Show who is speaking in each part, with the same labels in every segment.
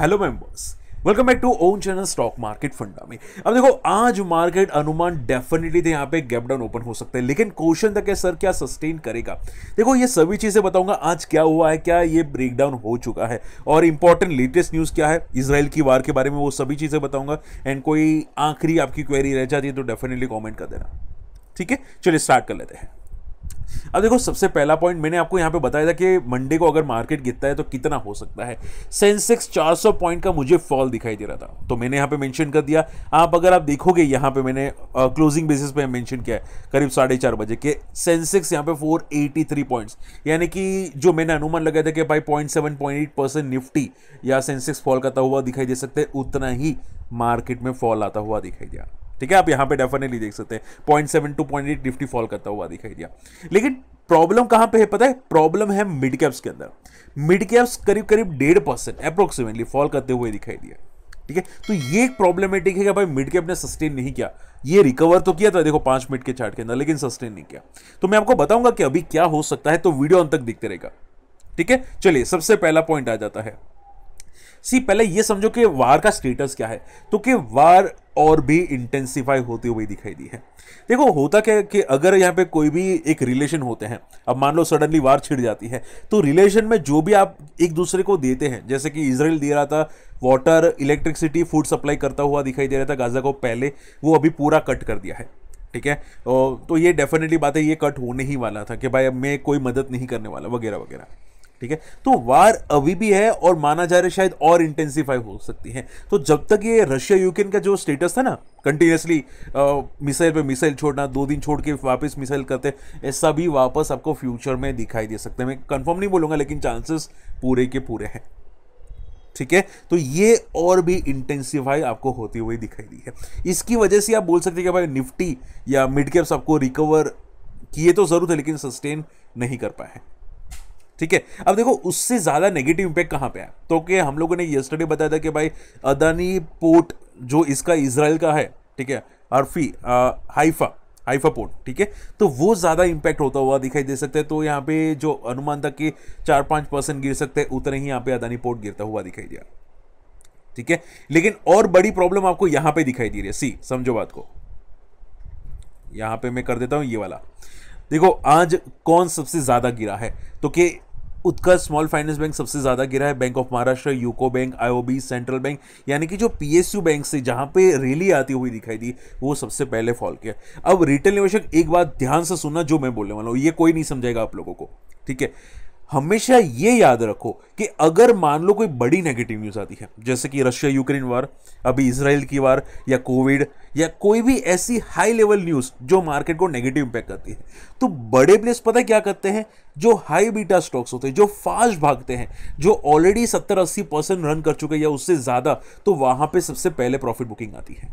Speaker 1: hello members welcome back to own channel stock market funda में अब देखो आज मार्केट अनुमान डेफिनेटली थे तो यहाँ पे गैप डाउन ओपन हो सकते हैं लेकिन क्वेश्चन तक है सर क्या सस्टेन करेगा देखो ये सभी चीज़ें बताऊंगा आज क्या हुआ है क्या ये ब्रेकडाउन हो चुका है और इंपॉर्टेंट लेटेस्ट न्यूज़ क्या है इसराइल की वार के बारे में वो सभी चीज़ें बताऊंगा एंड कोई आखिरी आपकी क्वेरी रह जाती है तो डेफिनेटली कॉमेंट कर देना ठीक है चलिए स्टार्ट कर लेते हैं अब देखो सबसे पहला पॉइंट मैंने आपको यहाँ पे बताया था कि मंडे को अगर मार्केट गिरता है तो कितना हो सकता है सेंसेक्स 400 पॉइंट का मुझे फॉल दिखाई दे रहा था तो मैंने यहाँ पे मेंशन कर दिया आप अगर आप देखोगे यहाँ पे मैंने क्लोजिंग बेसिस पे मेंशन किया है करीब साढ़े चार बजे के सेंसेक्स यहाँ पे फोर पॉइंट्स यानी कि जो मैंने अनुमान लगाया था कि भाई point seven point eight percent Nifty या सेंसेक्स फॉल करता हुआ दिखाई दे सकते उतना ही मार्केट में फॉल आता हुआ दिखाई दिया ठीक है आप यहां पे डेफिनेटली देख सकते हैं point seven two point eight Nifty fall करता हुआ दिखाई दिया लेकिन प्रॉब्लम कहां पे है पता है प्रॉब्लम है मिड कैप्स के अंदर मिड कैप्स करीब करीब डेढ़ परसेंट अप्रोक्सीमेटली फॉल करते हुए दिखाई दिया ठीक है तो ये एक प्रॉब्लमेटिक है कि भाई मिड कैप ने सस्टेन नहीं किया ये रिकवर तो किया था देखो पांच मिनट के चार्ट के अंदर लेकिन सस्टेन नहीं किया तो मैं आपको बताऊंगा कि अभी क्या हो सकता है तो वीडियो अंत तक दिखते रहेगा ठीक है चलिए सबसे पहला पॉइंट आ जाता है सी पहले ये समझो कि वार का स्टेटस क्या है तो कि वार और भी इंटेंसिफाई होती हुई दिखाई दी है देखो होता क्या कि अगर यहाँ पे कोई भी एक रिलेशन होते हैं अब मान लो सडनली वार छिड़ जाती है तो रिलेशन में जो भी आप एक दूसरे को देते हैं जैसे कि इसराइल दे रहा था वाटर इलेक्ट्रिसिटी फूड सप्लाई करता हुआ दिखाई दे रहा था गाजा को पहले वो अभी पूरा कट कर दिया है ठीक है तो ये डेफिनेटली बात है ये कट होने ही वाला था कि भाई अब मैं कोई मदद नहीं करने वाला वगैरह वगैरह ठीक है तो वार अभी भी है और माना जा रहा है शायद और इंटेंसिफाई हो सकती है तो जब तक ये रशिया यूक्रेन का जो स्टेटस था ना कंटिन्यूसली मिसाइल पे मिसाइल छोड़ना दो दिन छोड़ के वापस मिसाइल करते ऐसा भी वापस आपको फ्यूचर में दिखाई दे सकते हैं मैं कंफर्म नहीं बोलूंगा लेकिन चांसेस पूरे के पूरे हैं ठीक है तो ये और भी इंटेंसिफाई आपको होती हुई दिखाई दी है इसकी वजह से आप बोल सकते हैं कि भाई निफ्टी या मिड कैप्स आपको रिकवर किए तो ज़रूर थे लेकिन सस्टेन नहीं कर पाए हैं ठीक है अब देखो उससे ज़्यादा नेगेटिव इम्पैक्ट कहाँ पे है तो कि हम लोगों ने यस्टरडे बताया था कि भाई अदानी पोर्ट जो इसका इसराइल का है ठीक है अर्फी हाइफा हाइफा पोर्ट ठीक है तो वो ज़्यादा इम्पैक्ट होता हुआ दिखाई दे सकता है तो यहाँ पे जो अनुमान था कि चार पाँच परसेंट गिर सकते हैं उतने ही यहाँ पे अदानी पोर्ट गिरता हुआ दिखाई दिया ठीक है लेकिन और बड़ी प्रॉब्लम आपको यहाँ पे दिखाई दे रही है सी समझो बात को यहाँ पे मैं कर देता हूँ ये वाला देखो आज कौन सबसे ज़्यादा गिरा है तो कि उत्कर्ष स्मॉल फाइनेंस बैंक सबसे ज़्यादा गिरा है Bank of Maharashtra UCO Bank IOB Central Bank यानी कि जो पीएसयू बैंक से जहां पे रैली आती हुई दिखाई दी वो सबसे पहले फॉल किया अब रिटेल निवेशक एक बात ध्यान से सुनना जो मैं बोलने वाला हूं ये कोई नहीं समझेगा आप लोगों को ठीक है हमेशा ये याद रखो कि अगर मान लो कोई बड़ी नेगेटिव न्यूज़ आती है जैसे कि रशिया यूक्रेन वार अभी इसराइल की वार या कोविड या कोई भी ऐसी हाई लेवल न्यूज़ जो मार्केट को नेगेटिव इम्पैक्ट करती है तो बड़े प्लेस पता क्या करते हैं जो हाई बीटा स्टॉक्स होते हैं जो फास्ट भागते हैं जो ऑलरेडी सत्तर अस्सी परसेंट रन कर चुके हैं या उससे ज़्यादा तो वहाँ पर सबसे पहले प्रॉफिट बुकिंग आती है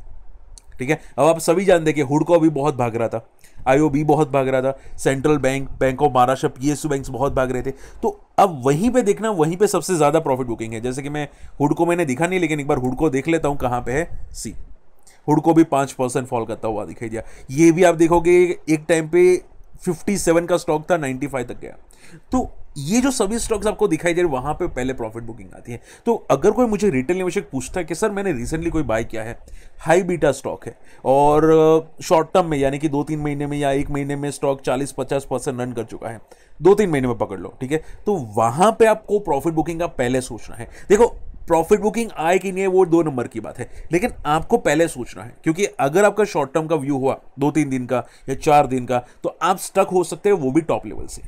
Speaker 1: ठीक है अब आप सभी जानते हैं कि हुडको भी बहुत भाग रहा था आईओबी बहुत भाग रहा था Central Bank Bank of Maharashtra P S Bank बहुत भाग रहे थे तो अब वहीं पे देखना वहीं पे सबसे ज़्यादा प्रॉफिट बुकिंग है जैसे कि मैं हुडको मैंने दिखा नहीं लेकिन एक बार हुडको देख लेता हूँ कहाँ पे है सी हुडको भी पाँच परसेंट फॉल करता हुआ दिखाई दिया ये भी आप देखोगे एक टाइम पे सेवन का स्टॉक था फाइव तक गया तो ये जो सभी स्टॉक्स आपको दिखाई दे रहे वहां पे पहले प्रॉफिट बुकिंग आती है तो अगर कोई मुझे रिटेल निवेशक पूछता है कि सर मैंने रिसेंटली कोई बाय किया है हाई बीटा स्टॉक है और शॉर्ट uh, टर्म में यानी कि दो तीन महीने में या एक महीने में स्टॉक चालीस पचास परसेंट रन कर चुका है दो तीन महीने में पकड़ लो ठीक है तो वहां पर आपको प्रॉफिट बुकिंग का पहले सोचना है देखो प्रॉफिट बुकिंग आए कि नहीं है वो दो नंबर की बात है लेकिन आपको पहले सोचना है क्योंकि अगर आपका शॉर्ट टर्म का व्यू हुआ दो तीन दिन का या चार दिन का तो आप स्टक हो सकते हैं वो भी टॉप लेवल से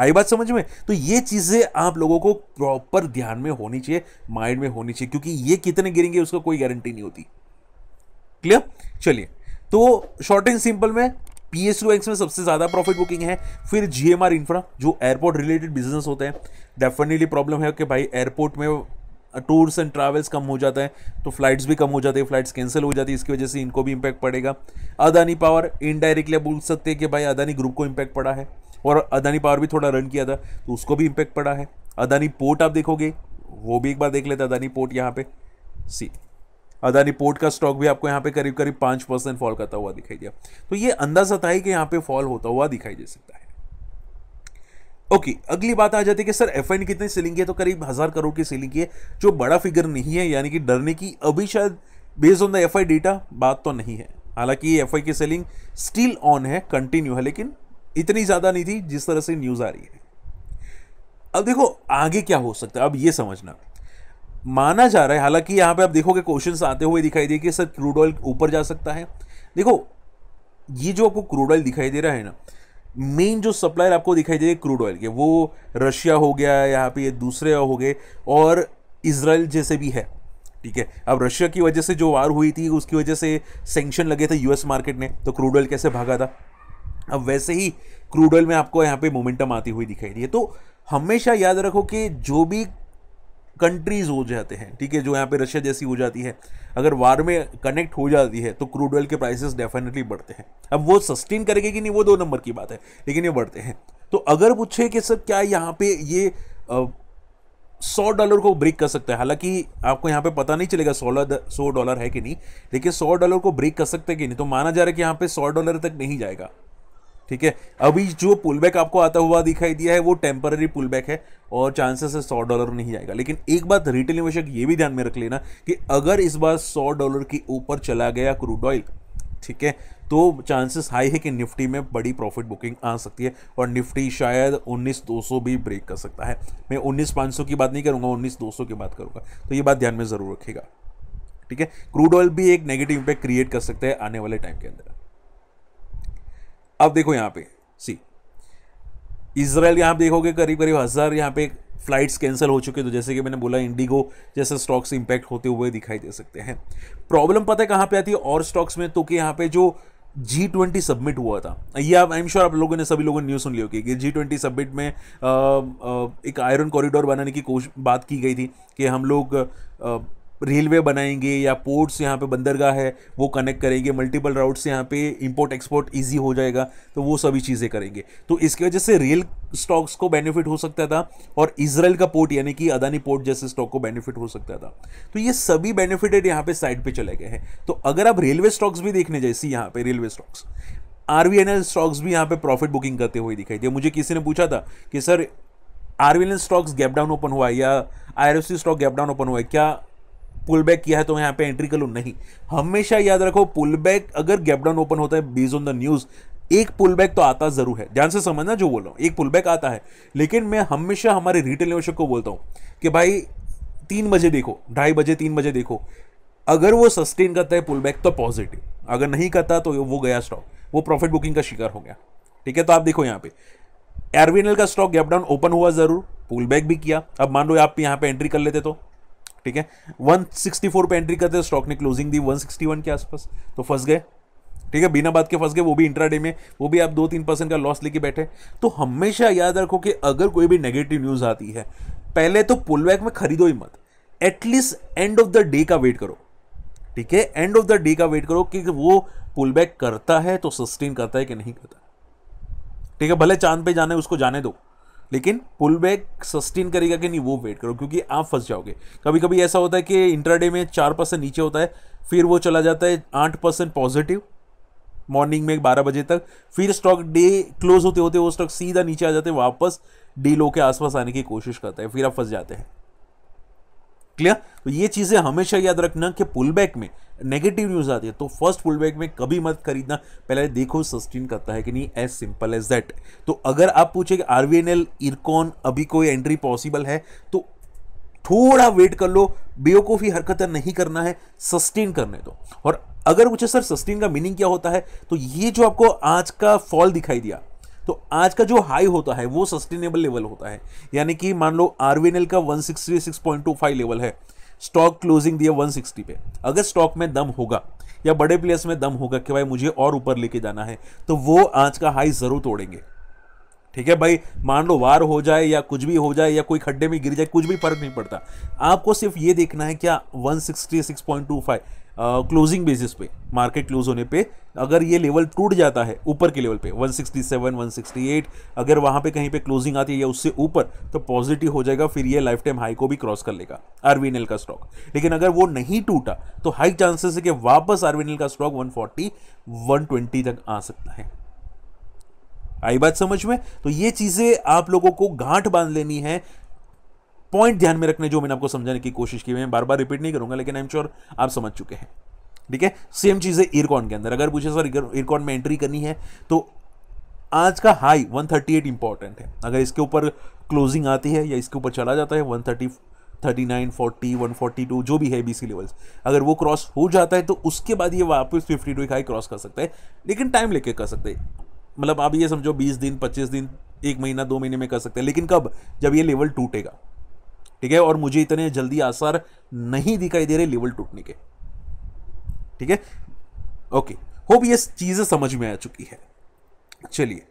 Speaker 1: आई बात समझ में तो ये चीज़ें आप लोगों को प्रॉपर ध्यान में होनी चाहिए माइंड में होनी चाहिए क्योंकि ये कितने गिरेंगे उसका कोई गारंटी नहीं होती क्लियर चलिए तो शॉर्ट एंड सिंपल में पी एस एक्स में सबसे ज़्यादा प्रॉफिट बुकिंग है फिर जी एम आर इंफ्रा जो एयरपोर्ट रिलेटेड बिजनेस होते हैं डेफिनेटली प्रॉब्लम है कि भाई एयरपोर्ट में टूर्स एंड ट्रैवल्स कम हो जाता है तो फ्लाइट्स भी कम हो जाती है फ्लाइट्स कैंसिल हो जाती है इसकी वजह से इनको भी इम्पैक्ट पड़ेगा अदानी पावर इनडायरेक्टली बोल सकते हैं कि भाई अदानी ग्रुप को इम्पैक्ट पड़ा है और अदानी पावर भी थोड़ा रन किया था तो उसको भी इम्पैक्ट पड़ा है अदानी पोर्ट आप देखोगे वो भी एक बार देख लेते अदानी पोर्ट यहाँ पे सी अदानी पोर्ट का स्टॉक भी आपको यहाँ पे करीब करीब पाँच परसेंट फॉल करता हुआ दिखाई दिया तो ये अंदाजा था कि यहाँ पे फॉल होता हुआ दिखाई दे सकता है ओके okay, अगली बात आ जाती है कि सर एफ एंड कितनी सीलिंग है तो करीब हज़ार करोड़ की सीलिंग है जो बड़ा फिगर नहीं है यानी कि डरने की अभी शायद based on the F I data बात तो नहीं है हालांकि एफ आई की सेलिंग स्टिल ऑन है कंटिन्यू है लेकिन इतनी ज़्यादा नहीं थी जिस तरह से न्यूज़ आ रही है अब देखो आगे क्या हो सकता है अब ये समझना माना जा रहा है हालांकि यहाँ पे आप देखोगे क्वेश्चन आते हुए दिखाई दे कि सर क्रूड ऑयल ऊपर जा सकता है देखो ये जो आपको क्रूड ऑयल दिखाई दे रहा है ना मेन जो सप्लायर आपको दिखाई दे क्रूड ऑयल के वो रशिया हो गया यहाँ पे दूसरे हो गए और इसराइल जैसे भी है ठीक है अब रशिया की वजह से जो वार हुई थी उसकी वजह से सेंक्शन लगे थे यूएस मार्केट ने तो क्रूड ऑयल कैसे भागा था अब वैसे ही क्रूड ऑयल में आपको यहाँ पे मोमेंटम आती हुई दिखाई दी है तो हमेशा याद रखो कि जो भी कंट्रीज हो जाते हैं ठीक है जो यहाँ पे रशिया जैसी हो जाती है अगर वार में कनेक्ट हो जाती है तो क्रूड ऑयल के प्राइसेस डेफिनेटली बढ़ते हैं अब वो सस्टेन करेंगे कि नहीं वो दो नंबर की बात है लेकिन ये बढ़ते हैं तो अगर पूछे कि सर क्या यहाँ पे ये सौ डॉलर को ब्रेक कर सकता है हालांकि आपको यहाँ पे पता नहीं चलेगा सोलह सौ डॉलर है कि नहीं लेकिन सौ डॉलर को ब्रेक कर सकते कि नहीं तो माना जा रहा है कि यहाँ पे सौ डॉलर तक नहीं जाएगा ठीक है अभी जो पुलबैक आपको आता हुआ दिखाई दिया है वो टेम्पररी पुलबैक है और चांसेस है सौ डॉलर नहीं जाएगा लेकिन एक बात रिटेल निवेशक ये भी ध्यान में रख लेना कि अगर इस बार सौ डॉलर के ऊपर चला गया क्रूड ऑयल ठीक है तो चांसेस हाई है कि निफ्टी में बड़ी प्रॉफिट बुकिंग आ सकती है और निफ्टी शायद 19200 भी ब्रेक कर सकता है मैं 19500 की बात नहीं करूंगा 19200 की बात करूंगा तो ये बात ध्यान में ज़रूर रखेगा ठीक है क्रूड ऑयल भी एक नेगेटिव इंपैक्ट क्रिएट कर सकते हैं आने वाले टाइम के अंदर अब देखो यहाँ पे सी इसराइल यहाँ देखोगे करीब करीब हज़ार यहाँ पे फ्लाइट्स कैंसिल हो चुके तो जैसे कि मैंने बोला इंडिगो जैसे स्टॉक्स इंपैक्ट होते हुए दिखाई दे सकते हैं प्रॉब्लम पता है कहाँ पे आती है और स्टॉक्स में तो कि यहाँ पे जो जी ट्वेंटी सबमिट हुआ था ये आप आई एम श्योर आप लोगों ने सभी लोगों ने न्यूज़ सुन ली होगी कि जी ट्वेंटी सबमिट में आ, आ, एक आयरन कॉरिडोर बनाने की कोश बात की गई थी कि हम लोग आ, रेलवे बनाएंगे या पोर्ट्स यहाँ पे बंदरगाह है वो कनेक्ट करेंगे मल्टीपल राउट से यहाँ पे इंपोर्ट एक्सपोर्ट ईजी हो जाएगा तो वो सभी चीज़ें करेंगे तो इसकी वजह से रेल स्टॉक्स को बेनिफिट हो सकता था और इसराइल का पोर्ट यानी कि अदानी पोर्ट जैसे स्टॉक को बेनिफिट हो सकता था तो ये सभी बेनिफिटेड यहाँ पे साइड पे चले गए हैं तो अगर आप रेलवे स्टॉक्स भी देखने जैसी यहाँ पे रेलवे स्टॉक्स आर स्टॉक्स भी यहाँ पे प्रॉफिट बुकिंग करते हुए दिखाई दिए मुझे किसी ने पूछा था कि sir are stocks gap down open हुआ है या I stock gap down open हुआ है क्या पुल बैक किया है तो मैं यहाँ पे एंट्री कर लूँ नहीं हमेशा याद रखो पुल बैक अगर गैपडाउन ओपन होता है बेज ऑन द न्यूज़ एक पुल बैक तो आता ज़रूर है ध्यान से समझना जो बोल रहा हूँ एक पुल बैक आता है लेकिन मैं हमेशा हमारे रिटेल निवेशक को बोलता हूँ कि भाई तीन बजे देखो ढाई बजे तीन बजे देखो अगर वो सस्टेन करता है पुल बैक तो पॉजिटिव अगर नहीं करता तो वो गया स्टॉक वो प्रॉफिट बुकिंग का शिकार हो गया ठीक है तो आप देखो यहाँ पे एयरवीनल का स्टॉक गैपडाउन ओपन हुआ ज़रूर पुल बैक भी किया अब मान लो आप यहाँ पे एंट्री कर लेते तो ठीक है 164 पे एंट्री करते स्टॉक ने क्लोजिंग दी 161 के आसपास तो फंस गए ठीक है बिना बात के फंस गए वो भी इंट्राडे में वो भी आप दो तीन परसेंट का लॉस लेके बैठे तो हमेशा याद रखो कि अगर कोई भी नेगेटिव न्यूज़ आती है पहले तो पुलबैक में खरीदो ही मत at least end of the day का वेट करो ठीक है एंड ऑफ द डे का वेट करो कि वो पुलबैक करता है तो सस्टेन करता है कि नहीं करता ठीक है भले चांद पे जाने उसको जाने दो लेकिन पुल बैक सस्टेन करेगा कि नहीं वो वेट करो क्योंकि आप फंस जाओगे कभी कभी ऐसा होता है कि इंट्राडे में चार परसेंट नीचे होता है फिर वो चला जाता है आठ परसेंट पॉजिटिव मॉर्निंग में बारह बजे तक फिर स्टॉक डे क्लोज होते होते वो स्टॉक सीधा नीचे आ जाते हैं वापस डी लो के आसपास आने की कोशिश करता है फिर आप फंस जाते हैं क्लियर तो ये चीज़ें हमेशा याद रखना कि पुल बैक में नेगेटिव न्यूज़ आती है तो फर्स्ट पुल बैक में कभी मत खरीदना पहले देखो सस्टेन करता है कि नहीं एज सिंपल एज दैट तो अगर आप पूछे कि R V N L Ircon अभी कोई एंट्री पॉसिबल है तो थोड़ा वेट कर लो बेवकूफ़ी हरकत नहीं करना है सस्टेन करने दो और अगर पूछे सर सस्टेन का मीनिंग क्या होता है तो ये जो आपको आज का फॉल दिखाई दिया तो आज का जो हाई होता है वो सस्टेनेबल लेवल होता है यानी कि मान लो आर का 166.25 लेवल है स्टॉक क्लोजिंग दिया 160 पे अगर स्टॉक में दम होगा या बड़े प्लेयर्स में दम होगा कि भाई मुझे और ऊपर लेके जाना है तो वो आज का हाई ज़रूर तोड़ेंगे ठीक है भाई मान लो वार हो जाए या कुछ भी हो जाए या कोई खड्डे में गिर जाए कुछ भी फर्क नहीं पड़ता आपको सिर्फ ये देखना है क्या फाइव क्लोजिंग बेसिस पे मार्केट क्लोज होने पे अगर ये लेवल टूट जाता है ऊपर के लेवल पे 167 168 अगर वहाँ पे कहीं पे क्लोजिंग आती है या उससे ऊपर तो पॉजिटिव हो जाएगा फिर ये लाइफ टाइम हाई को भी क्रॉस कर लेगा आरवीएनएल का स्टॉक लेकिन अगर वो नहीं टूटा तो हाई चांसेस है कि वापस आरवीएनएल का स्टॉक 140 120 तक आ सकता है आई बात समझ में तो ये चीज़ें आप लोगों को गांठ बांध लेनी है पॉइंट ध्यान में रखने जो मैंने आपको समझाने की कोशिश की मैं बार बार रिपीट नहीं करूंगा लेकिन आई एम श्योर आप समझ चुके हैं ठीक है सेम चीज़ है इरकॉन के अंदर अगर पूछे सर इरकॉन में एंट्री करनी है तो आज का हाई 138 इंपॉर्टेंट है अगर इसके ऊपर क्लोजिंग आती है या इसके ऊपर चला जाता है 130 39 40 142 जो भी है बीसी लेवल्स अगर वो क्रॉस हो जाता है तो उसके बाद ये वापस 52 टू हाई क्रॉस कर सकता है लेकिन टाइम लेके कर सकते हैं मतलब आप ये समझो 20 दिन 25 दिन एक महीना दो महीने में कर सकते हैं लेकिन कब जब ये लेवल टूटेगा ठीक है और मुझे इतने जल्दी आसार नहीं दिखाई दे रहे लेवल टूटने के ठीक है ओके होप ये चीज समझ में आ चुकी है चलिए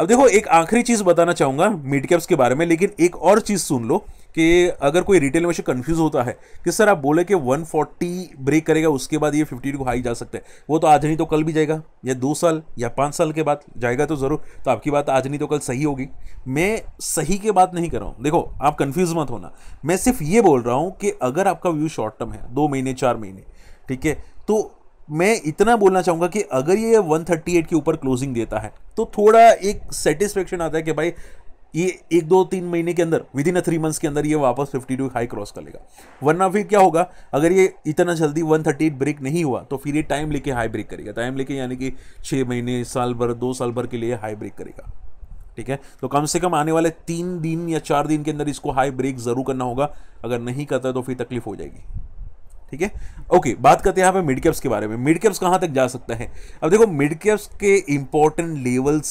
Speaker 1: अब देखो एक आखिरी चीज़ बताना चाहूंगा मिड कैप्स के बारे में लेकिन एक और चीज़ सुन लो कि अगर कोई रिटेल में कन्फ्यूज होता है कि सर आप बोले कि 140 ब्रेक करेगा उसके बाद ये 50 को हाई जा सकता है वो तो आज नहीं तो कल भी जाएगा या दो साल या पाँच साल के बाद जाएगा तो ज़रूर तो आपकी बात आज नहीं तो कल सही होगी मैं सही के बात नहीं कर रहा हूँ देखो आप कन्फ्यूज मत होना मैं सिर्फ ये बोल रहा हूँ कि अगर आपका व्यू शॉर्ट टर्म है दो महीने चार महीने ठीक है तो मैं इतना बोलना चाहूँगा कि अगर ये 138 के ऊपर क्लोजिंग देता है तो थोड़ा एक सेटिस्फेक्शन आता है कि भाई ये एक दो तीन महीने के अंदर within a three months के अंदर ये वापस 52 हाई क्रॉस कर लेगा वरना फिर क्या होगा अगर ये इतना जल्दी 138 ब्रेक नहीं हुआ तो फिर ये टाइम लेके हाई ब्रेक करेगा टाइम लेके यानी कि छः महीने साल भर दो साल भर के लिए हाई ब्रेक करेगा ठीक है तो कम से कम आने वाले तीन दिन या चार दिन के अंदर इसको हाई ब्रेक ज़रूर करना होगा अगर नहीं करता तो फिर तकलीफ हो जाएगी ठीक है ओके बात करते हैं यहाँ पे मिड कैप्स के बारे में मिड कैप्स कहाँ तक जा सकता है अब देखो मिड कैप्स के इंपॉर्टेंट लेवल्स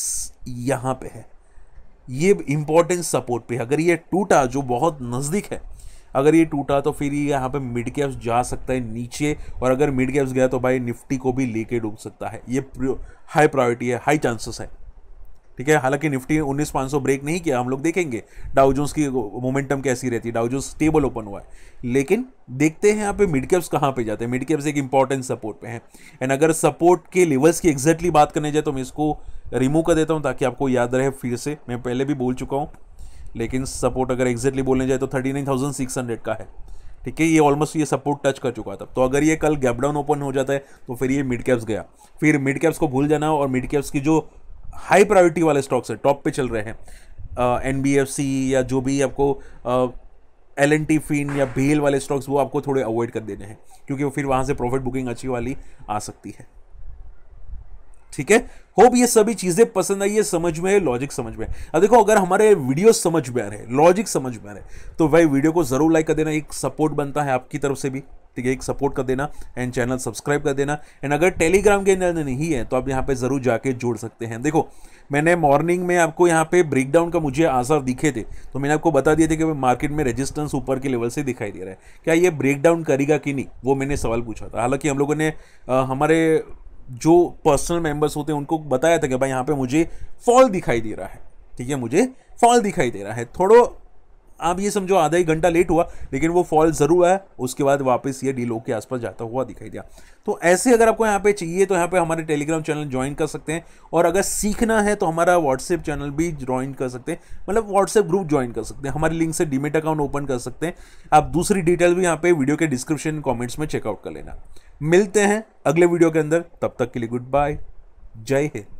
Speaker 1: यहाँ पे है ये इंपॉर्टेंस सपोर्ट पे अगर ये टूटा जो बहुत नज़दीक है अगर ये टूटा तो फिर ये यहाँ पे मिड कैप्स जा सकता है नीचे और अगर मिड कैप्स गया तो भाई निफ्टी को भी लेके डूब सकता है ये हाई प्रायोरिटी है हाई चांसेस है ठीक है हालांकि निफ्टी उन्नीस पाँच सौ ब्रेक नहीं किया हम लोग देखेंगे डाउजोस की मोमेंटम कैसी रहती है डाउजोस स्टेबल ओपन हुआ है लेकिन देखते हैं यहाँ पे मिड कैप्स कहाँ पे जाते हैं मिड कैप्स एक इंपॉर्टेंट सपोर्ट पे हैं एंड अगर सपोर्ट के लेवल्स की एग्जैक्टली बात करने जाए तो मैं इसको रिमूव कर देता हूँ ताकि आपको याद रहे फिर से मैं पहले भी बोल चुका हूँ लेकिन सपोर्ट अगर एग्जैक्टली बोलने जाए तो thirty nine thousand six hundred का है ठीक है ये ऑलमोस्ट ये सपोर्ट टच कर चुका था तो अगर ये कल गैप डाउन ओपन हो जाता है तो फिर ये मिड कैप्स गया फिर मिड कैप्स को भूल जाना और मिड कैप्स की जो हाई प्रायोरिटी वाले स्टॉक्स है टॉप पे चल रहे हैं एन या जो भी आपको एल एन टी फिन या भील वाले स्टॉक्स वो आपको थोड़े अवॉइड कर देने हैं क्योंकि वो फिर वहां से प्रॉफिट बुकिंग अच्छी वाली आ सकती है ठीक है होप ये सभी चीज़ें पसंद आई है समझ में है लॉजिक समझ में अब देखो अगर हमारे वीडियो समझ में आ रहे हैं लॉजिक समझ में आ रहे हैं तो भाई वीडियो को ज़रूर लाइक कर देना एक सपोर्ट बनता है आपकी तरफ से भी ठीक है एक सपोर्ट कर देना एंड चैनल सब्सक्राइब कर देना एंड अगर टेलीग्राम के अंदर नहीं है तो आप यहाँ पर ज़रूर जाके जोड़ सकते हैं देखो मैंने मॉर्निंग में आपको यहाँ पे ब्रेकडाउन का मुझे आसार दिखे थे तो मैंने आपको बता दिए थे कि मार्केट में रेजिस्टेंस ऊपर के लेवल से दिखाई दे रहा है क्या ये ब्रेकडाउन करेगा कि नहीं वो मैंने सवाल पूछा था हालांकि हम लोगों ने आ, हमारे जो पर्सनल मेंबर्स होते हैं उनको बताया था कि भाई यहाँ पे मुझे फॉल दिखाई दे रहा है ठीक है मुझे फॉल दिखाई दे रहा है थोड़ा आप ये समझो आधा एक घंटा लेट हुआ लेकिन वो फॉल ज़रूर आया उसके बाद वापस ये डी लोग के आसपास जाता हुआ दिखाई दिया तो ऐसे अगर आपको यहाँ पे चाहिए तो यहाँ पे हमारे टेलीग्राम चैनल ज्वाइन कर सकते हैं और अगर सीखना है तो हमारा व्हाट्सएप चैनल भी ज्वाइन कर सकते हैं मतलब व्हाट्सएप ग्रुप ज्वाइन कर सकते हैं हमारे लिंक से डीमेट अकाउंट ओपन कर सकते हैं आप दूसरी डिटेल भी यहाँ पे वीडियो के डिस्क्रिप्शन कॉमेंट्स में चेकआउट कर लेना मिलते हैं अगले वीडियो के अंदर तब तक के लिए गुड बाय जय हिंद